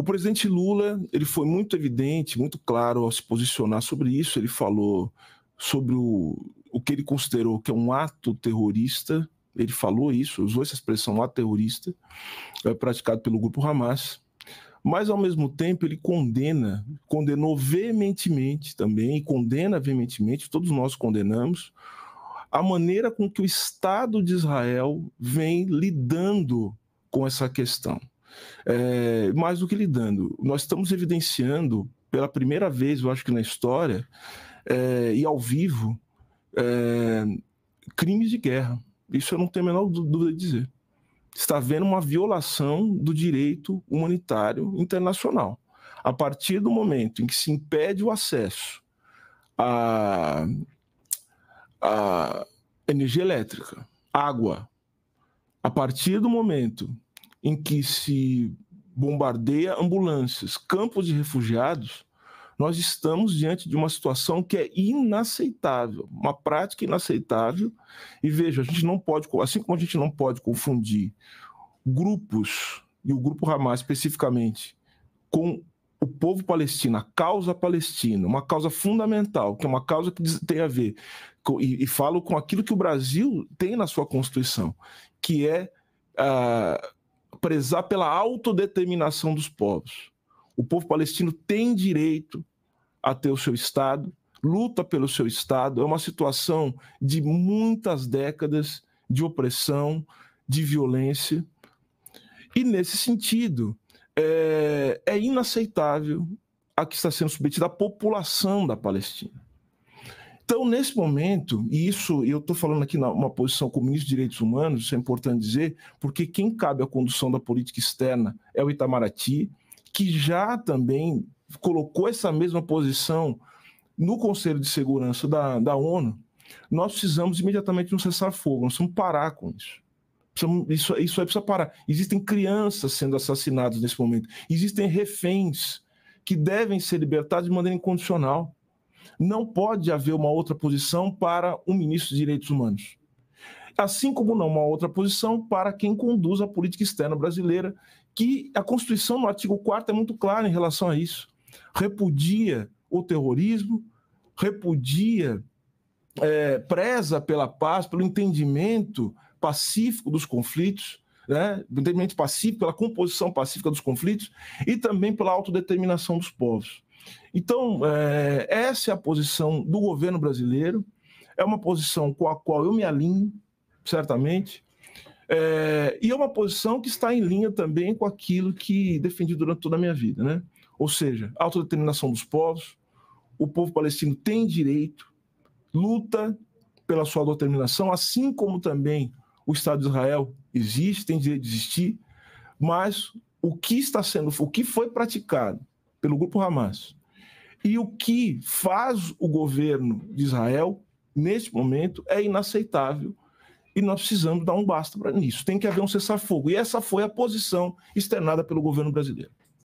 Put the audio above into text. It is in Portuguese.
O presidente Lula ele foi muito evidente, muito claro ao se posicionar sobre isso. Ele falou sobre o, o que ele considerou que é um ato terrorista. Ele falou isso, usou essa expressão ato terrorista, é, praticado pelo grupo Hamas. Mas, ao mesmo tempo, ele condena, condenou veementemente também, e condena veementemente, todos nós condenamos, a maneira com que o Estado de Israel vem lidando com essa questão. É, mais do que lidando, nós estamos evidenciando pela primeira vez, eu acho que na história, é, e ao vivo, é, crimes de guerra. Isso eu não tenho a menor dúvida de dizer. Está havendo uma violação do direito humanitário internacional. A partir do momento em que se impede o acesso a, energia elétrica, água, a partir do momento em que se bombardeia ambulâncias, campos de refugiados, nós estamos diante de uma situação que é inaceitável, uma prática inaceitável. E veja, a gente não pode, assim como a gente não pode confundir grupos, e o grupo Hamas especificamente, com o povo palestino, a causa palestina, uma causa fundamental, que é uma causa que tem a ver, com, e, e, falo com aquilo que o Brasil tem na sua Constituição, que é. Uh, prezar pela autodeterminação dos povos. O povo palestino tem direito a ter o seu Estado, luta pelo seu Estado. É uma situação de muitas décadas de opressão, de violência. E, nesse sentido, é, é inaceitável a que está sendo submetida a população da Palestina. Então, nesse momento, e isso eu estou falando aqui numa posição como ministro de Direitos Humanos, isso é importante dizer, porque quem cabe à condução da política externa é o Itamaraty, que já também colocou essa mesma posição no Conselho de Segurança da, da ONU. Nós precisamos imediatamente de um cessar-fogo, nós precisamos parar com isso. Isso, isso aí precisa parar. Existem crianças sendo assassinadas nesse momento, existem reféns que devem ser libertados de maneira incondicional. Não pode haver uma outra posição para um ministro de Direitos Humanos. Assim como não uma outra posição para quem conduz a política externa brasileira, que a Constituição, no artigo 4, é muito clara em relação a isso. Repudia o terrorismo, repudia, é, preza pela paz, pelo entendimento pacífico dos conflitos, né, entendimento pacífico, pela composição pacífica dos conflitos e também pela autodeterminação dos povos. Então, é, essa é a posição do governo brasileiro, é uma posição com a qual eu me alinho, certamente, é, e é uma posição que está em linha também com aquilo que defendi durante toda a minha vida, né? Ou seja, autodeterminação dos povos, o povo palestino tem direito, luta pela sua autodeterminação, assim como também o Estado de Israel existe, tem direito de existir, mas o que está sendo, o que foi praticado pelo grupo Hamas. E o que faz o governo de Israel neste momento é inaceitável e nós precisamos dar um basta para nisso. Tem que haver um cessar-fogo. E essa foi a posição externada pelo governo brasileiro.